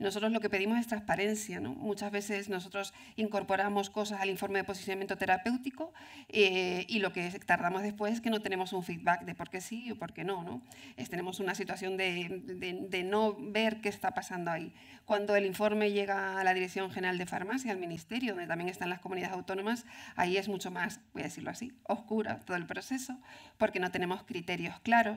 Nosotros lo que pedimos es transparencia. Muchas veces nosotros incorporamos cosas al informe de posicionamiento terapéutico eh, y lo que tardamos después es que no tenemos un feedback de por qué sí o por qué no. ¿no? Es, tenemos una situación de, de, no ver qué está pasando ahí. Cuando el informe llega a la Dirección General de Farmacia, al Ministerio, donde también están las comunidades autónomas, ahí es mucho más, voy a decirlo así, oscura todo el proceso porque no tenemos criterios claros.